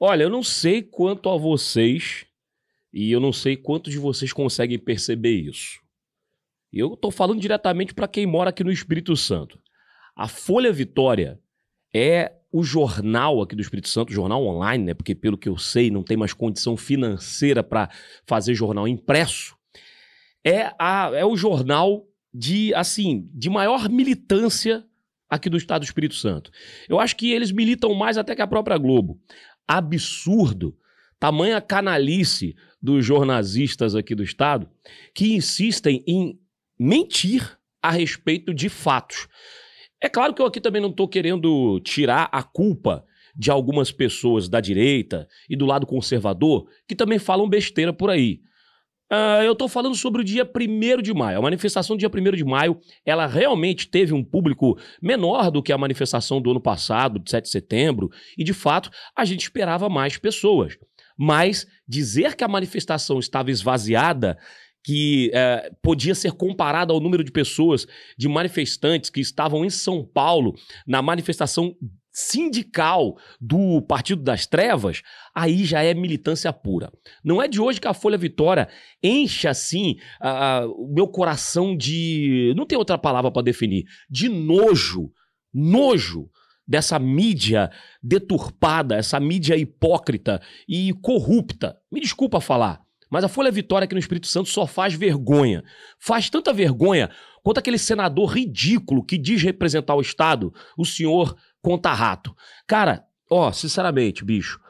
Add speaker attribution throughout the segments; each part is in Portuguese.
Speaker 1: Olha, eu não sei quanto a vocês, e eu não sei quantos de vocês conseguem perceber isso. Eu estou falando diretamente para quem mora aqui no Espírito Santo. A Folha Vitória é o jornal aqui do Espírito Santo, jornal online, né? Porque pelo que eu sei, não tem mais condição financeira para fazer jornal impresso. É, a, é o jornal de assim de maior militância aqui do Estado do Espírito Santo. Eu acho que eles militam mais até que a própria Globo absurdo, tamanha canalice dos jornalistas aqui do Estado, que insistem em mentir a respeito de fatos. É claro que eu aqui também não estou querendo tirar a culpa de algumas pessoas da direita e do lado conservador que também falam besteira por aí. Uh, eu estou falando sobre o dia 1 de maio. A manifestação do dia 1 de maio, ela realmente teve um público menor do que a manifestação do ano passado, de 7 de setembro, e de fato a gente esperava mais pessoas. Mas dizer que a manifestação estava esvaziada, que uh, podia ser comparada ao número de pessoas, de manifestantes que estavam em São Paulo na manifestação sindical do Partido das Trevas, aí já é militância pura. Não é de hoje que a Folha Vitória enche assim o meu coração de. Não tem outra palavra para definir. De nojo. Nojo dessa mídia deturpada, essa mídia hipócrita e corrupta. Me desculpa falar. Mas a Folha Vitória aqui no Espírito Santo só faz vergonha. Faz tanta vergonha quanto aquele senador ridículo que diz representar o Estado, o senhor conta-rato. Cara, ó, sinceramente, bicho,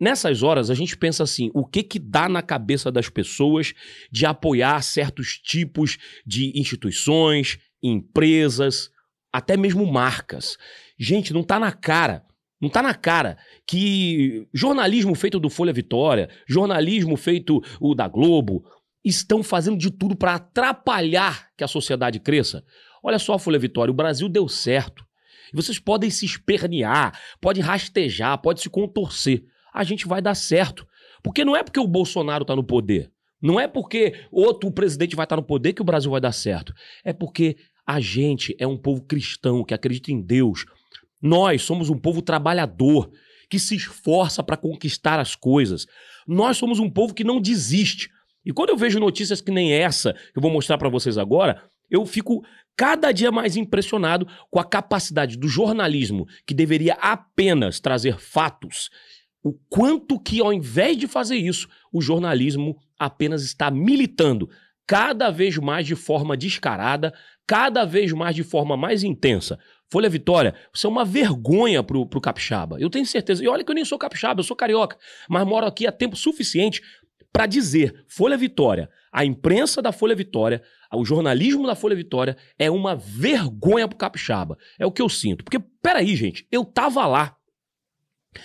Speaker 1: Nessas horas, a gente pensa assim: o que que dá na cabeça das pessoas de apoiar certos tipos de instituições, empresas, até mesmo marcas? Gente, não tá na cara. Não tá na cara que jornalismo feito do Folha Vitória, jornalismo feito o da Globo, estão fazendo de tudo para atrapalhar que a sociedade cresça. Olha só, Folha Vitória, o Brasil deu certo. E vocês podem se espernear, pode rastejar, pode se contorcer. A gente vai dar certo. Porque não é porque o Bolsonaro está no poder. Não é porque outro presidente vai estar tá no poder que o Brasil vai dar certo. É porque a gente é um povo cristão que acredita em Deus. Nós somos um povo trabalhador que se esforça para conquistar as coisas. Nós somos um povo que não desiste. E quando eu vejo notícias que nem essa, que eu vou mostrar para vocês agora, eu fico cada dia mais impressionado com a capacidade do jornalismo, que deveria apenas trazer fatos, o quanto que, ao invés de fazer isso, o jornalismo apenas está militando, cada vez mais de forma descarada, cada vez mais de forma mais intensa. Folha Vitória, isso é uma vergonha pro, pro capixaba. Eu tenho certeza. E olha que eu nem sou capixaba, eu sou carioca, mas moro aqui há tempo suficiente para dizer Folha Vitória, a imprensa da Folha Vitória, o jornalismo da Folha Vitória é uma vergonha pro capixaba. É o que eu sinto. Porque, peraí, gente, eu tava lá.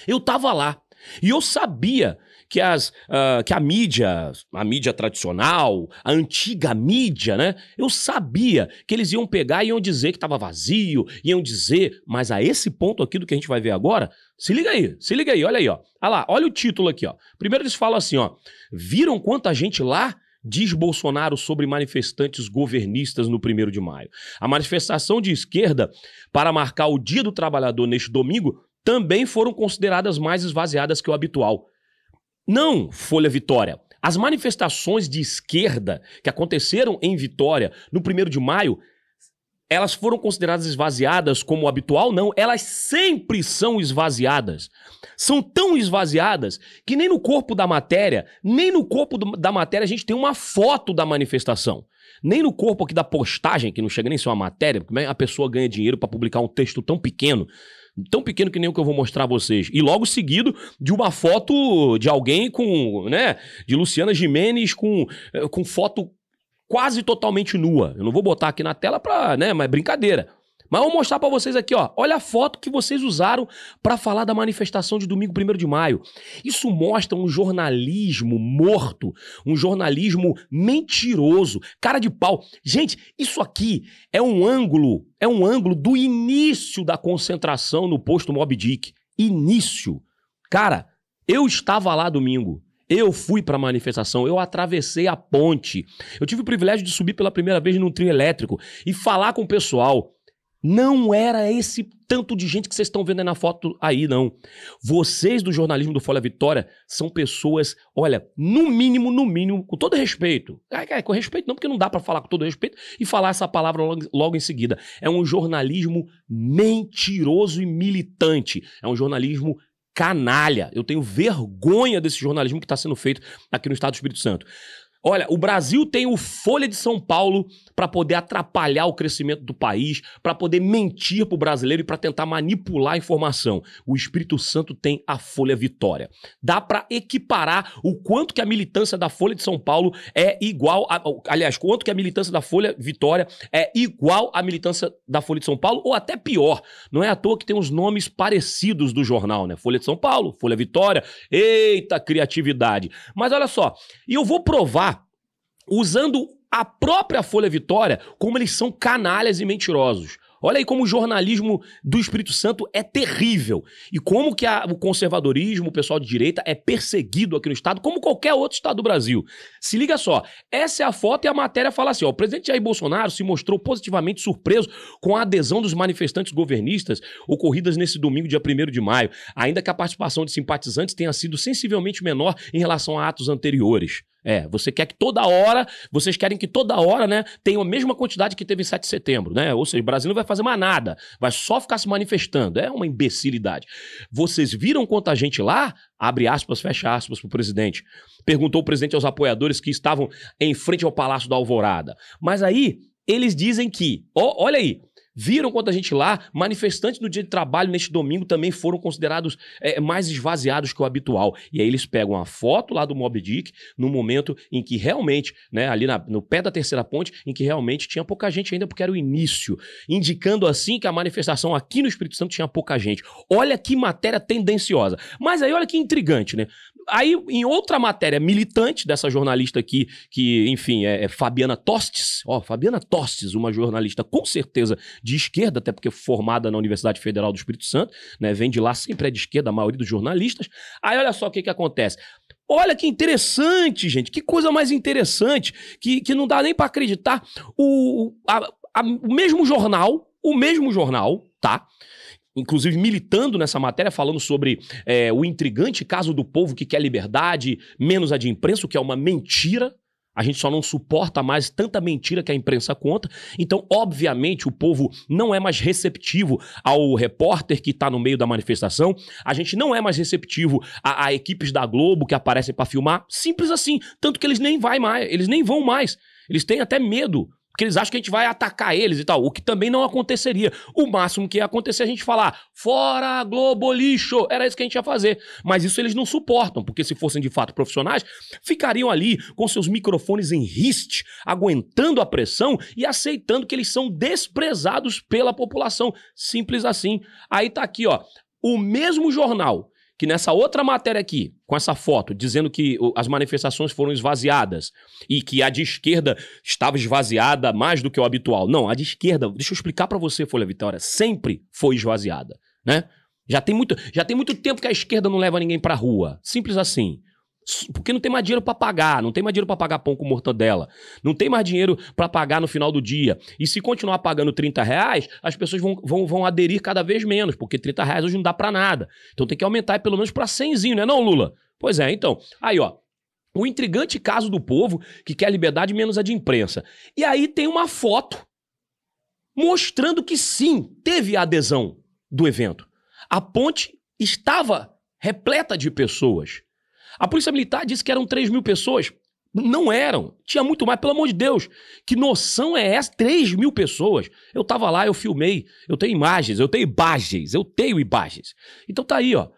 Speaker 1: Eu tava lá. E eu sabia que, as, uh, que a mídia, a mídia tradicional, a antiga mídia, né? Eu sabia que eles iam pegar e iam dizer que estava vazio, iam dizer, mas a esse ponto aqui do que a gente vai ver agora, se liga aí, se liga aí, olha aí, ó. Olha ah lá, olha o título aqui, ó. Primeiro eles falam assim, ó. Viram quanta gente lá? diz Bolsonaro sobre manifestantes governistas no 1 de maio. A manifestação de esquerda para marcar o Dia do Trabalhador neste domingo também foram consideradas mais esvaziadas que o habitual. Não, Folha Vitória. As manifestações de esquerda que aconteceram em Vitória no 1 de maio, elas foram consideradas esvaziadas como habitual? Não, elas sempre são esvaziadas. São tão esvaziadas que nem no corpo da matéria, nem no corpo do, da matéria a gente tem uma foto da manifestação. Nem no corpo aqui da postagem, que não chega nem a ser uma matéria, porque a pessoa ganha dinheiro para publicar um texto tão pequeno tão pequeno que nem o que eu vou mostrar a vocês. E logo seguido de uma foto de alguém com, né, de Luciana Jimenez com, eh, com foto quase totalmente nua. Eu não vou botar aqui na tela pra, né, mas é brincadeira. Mas eu vou mostrar para vocês aqui, ó. Olha a foto que vocês usaram para falar da manifestação de domingo 1 de maio. Isso mostra um jornalismo morto, um jornalismo mentiroso, cara de pau. Gente, isso aqui é um ângulo, é um ângulo do início da concentração no posto Mob Dick. Início. Cara, eu estava lá domingo. Eu fui para a manifestação, eu atravessei a ponte. Eu tive o privilégio de subir pela primeira vez num trio elétrico e falar com o pessoal. Não era esse tanto de gente que vocês estão vendo aí na foto aí, não. Vocês do jornalismo do Folha Vitória são pessoas, olha, no mínimo, no mínimo, com todo respeito. É, é, com respeito não, porque não dá para falar com todo respeito e falar essa palavra logo, logo, em seguida. É um jornalismo mentiroso e militante. É um jornalismo canalha. Eu tenho vergonha desse jornalismo que está sendo feito aqui no Estado do Espírito Santo. Olha, o Brasil tem o Folha de São Paulo para poder atrapalhar o crescimento do país, para poder mentir para o brasileiro e para tentar manipular a informação. O Espírito Santo tem a Folha Vitória. Dá para equiparar o quanto que a militância da Folha de São Paulo é igual, a, aliás, quanto que a militância da Folha Vitória é igual à militância da Folha de São Paulo ou até pior. Não é à toa que tem os nomes parecidos do jornal, né? Folha de São Paulo, Folha Vitória. Eita criatividade. Mas olha só, e eu vou provar usando a própria Folha Vitória como eles são canalhas e mentirosos. Olha aí como o jornalismo do Espírito Santo é terrível. E como que a, o conservadorismo, o pessoal de direita, é perseguido aqui no Estado, como qualquer outro Estado do Brasil. Se liga só, essa é a foto e a matéria fala assim: ó, o presidente Jair Bolsonaro se mostrou positivamente surpreso com a adesão dos manifestantes governistas ocorridas nesse domingo, dia 1 de maio, ainda que a participação de simpatizantes tenha sido sensivelmente menor em relação a atos anteriores. É, você quer que toda hora, vocês querem que toda hora, né, tenha a mesma quantidade que teve em 7 de setembro, né? Ou seja, o Brasil não vai fazer mais nada, vai só ficar se manifestando. É uma imbecilidade. Vocês viram quanta gente lá? Abre aspas, fecha aspas para o presidente. Perguntou o presidente aos apoiadores que estavam em frente ao Palácio da Alvorada. Mas aí, eles dizem que, ó, olha aí, viram quanta gente lá. Manifestantes no dia de trabalho neste domingo também foram considerados é, mais esvaziados que o habitual. E aí eles pegam a foto lá do Mob Dick no momento em que realmente, né, ali na, no pé da terceira ponte, em que realmente tinha pouca gente ainda, porque era o início. Indicando assim que a manifestação aqui no Espírito Santo tinha pouca gente. Olha que matéria tendenciosa. Mas aí olha que intrigante, né? Aí, em outra matéria militante dessa jornalista aqui, que, enfim, é, é Fabiana Tostes, ó, Fabiana Tostes, uma jornalista com certeza de esquerda, até porque formada na Universidade Federal do Espírito Santo, né? Vem de lá, sempre é de esquerda, a maioria dos jornalistas. Aí olha só o que, que acontece. Olha que interessante, gente. Que coisa mais interessante, que, que não dá nem para acreditar. O, a, a, o mesmo jornal, o mesmo jornal, tá? inclusive militando nessa matéria, falando sobre é, o intrigante caso do povo que quer liberdade, menos a de imprensa, o que é uma mentira. A gente só não suporta mais tanta mentira que a imprensa conta. Então, obviamente, o povo não é mais receptivo ao repórter que está no meio da manifestação. A gente não é mais receptivo a, a equipes da Globo que aparecem para filmar. Simples assim. Tanto que eles nem vai mais, eles nem vão mais. Eles têm até medo porque eles acham que a gente vai atacar eles e tal, o que também não aconteceria. O máximo que ia acontecer é a gente falar, fora Globo lixo, era isso que a gente ia fazer. Mas isso eles não suportam, porque se fossem de fato profissionais, ficariam ali com seus microfones em riste, aguentando a pressão e aceitando que eles são desprezados pela população. Simples assim. Aí tá aqui, ó. O mesmo jornal que nessa outra matéria aqui, com essa foto, dizendo que as manifestações foram esvaziadas e que a de esquerda estava esvaziada mais do que o habitual. Não, a de esquerda, deixa eu explicar para você, Folha Vitória, sempre foi esvaziada, né? Já tem, muito, já tem muito tempo que a esquerda não leva ninguém pra rua. Simples assim porque não tem mais dinheiro para pagar, não tem mais dinheiro para pagar pão com mortadela, não tem mais dinheiro para pagar no final do dia. E se continuar pagando 30 reais, as pessoas vão, vão, vão aderir cada vez menos, porque 30 reais hoje não dá para nada. Então tem que aumentar pelo menos para 100, né não, Lula? Pois é, então. Aí, ó, o intrigante caso do povo que quer a liberdade menos a de imprensa. E aí tem uma foto mostrando que sim, teve adesão do evento. A ponte estava repleta de pessoas. A Polícia Militar disse que eram 3 mil pessoas. Não eram. Tinha muito mais, pelo amor de Deus. Que noção é essa? 3 mil pessoas. Eu tava lá, eu filmei. Eu tenho imagens, eu tenho imagens, eu tenho imagens. Então tá aí, ó.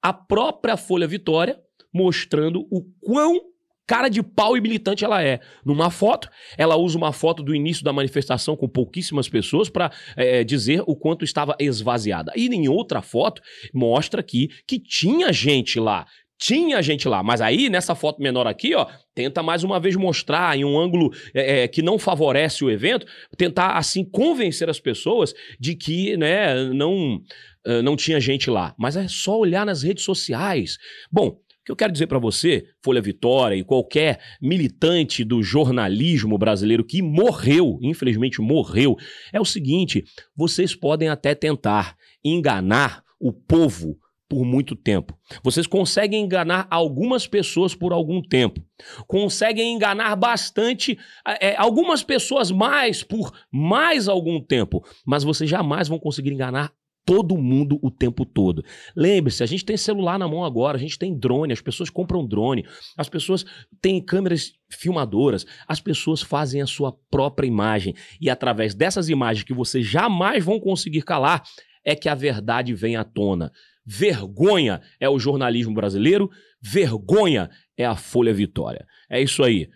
Speaker 1: A própria Folha Vitória mostrando o quão cara de pau e militante ela é. Numa foto, ela usa uma foto do início da manifestação com pouquíssimas pessoas para é, é, dizer o quanto estava esvaziada. E em outra foto, mostra aqui que tinha gente lá tinha gente lá. Mas aí, nessa foto menor aqui, ó, tenta mais uma vez mostrar em um ângulo é, é que não favorece o evento, tentar assim convencer as pessoas de que né, não, ah, não tinha gente lá. Mas é só olhar nas redes sociais. Bom, o que eu quero dizer para você, Folha Vitória e qualquer militante do jornalismo brasileiro que morreu, infelizmente morreu, é o seguinte: vocês podem até tentar enganar o povo por muito tempo. Vocês conseguem enganar algumas pessoas por algum tempo. Conseguem enganar bastante é, algumas pessoas mais por mais algum tempo. Mas vocês jamais vão conseguir enganar todo mundo o tempo todo. Lembre-se, a gente tem celular na mão agora, a gente tem drone, as pessoas compram drone, as pessoas têm câmeras filmadoras, as pessoas fazem a sua própria imagem e através dessas imagens que vocês jamais vão conseguir calar é que a verdade vem à tona. Vergonha é o jornalismo brasileiro, vergonha é a Folha Vitória. É isso aí.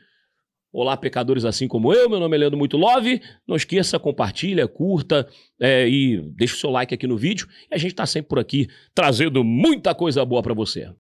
Speaker 1: Olá, pecadores assim como eu. Meu nome é Leandro Muito Love. Não esqueça, compartilha, curta é, e deixa o seu like aqui no vídeo. E a gente está sempre por aqui trazendo muita coisa boa para você.